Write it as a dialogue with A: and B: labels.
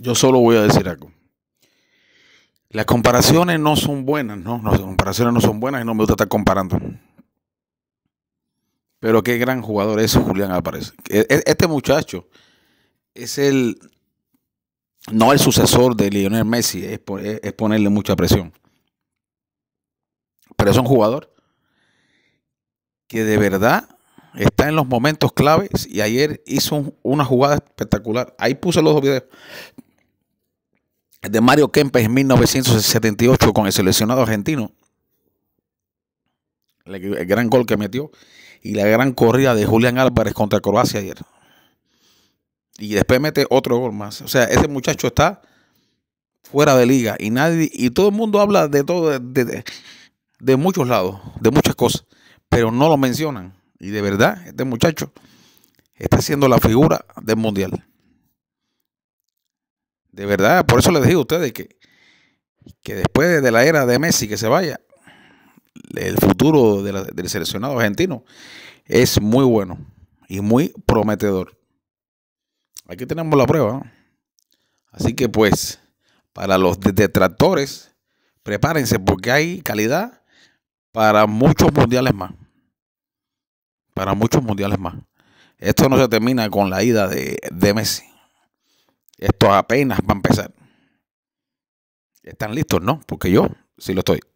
A: Yo solo voy a decir algo. Las comparaciones no son buenas, ¿no? Las comparaciones no son buenas y no me gusta estar comparando. Pero qué gran jugador es Julián Álvarez. E, e, este muchacho es el. No el sucesor de Lionel Messi, es, ponerle mucha presión. Pero es un jugador que de verdad está en los momentos claves y ayer hizo una jugada espectacular. Ahí puse los dos videos de Mario Kempes en 1978 con el seleccionado argentino. El gran gol que metió y la gran corrida de Julián Álvarez contra Croacia ayer. Y después mete otro gol más. O sea, ese muchacho está fuera de liga y nadie y todo el mundo habla de todo de muchos lados, de muchas cosas, pero no lo mencionan. Y de verdad, este muchacho está siendo la figura del mundial. De verdad, por eso les digo a ustedes que, que después de la era de Messi que se vaya, el futuro del seleccionado argentino es muy bueno y muy prometedor. Aquí tenemos la prueba. Así que pues, para los detractores, prepárense porque hay calidad para muchos mundiales más. Para muchos mundiales más. Esto no se termina con la ida de, de Messi. Esto apenas va a empezar. ¿Están listos? No, porque yo sí lo estoy.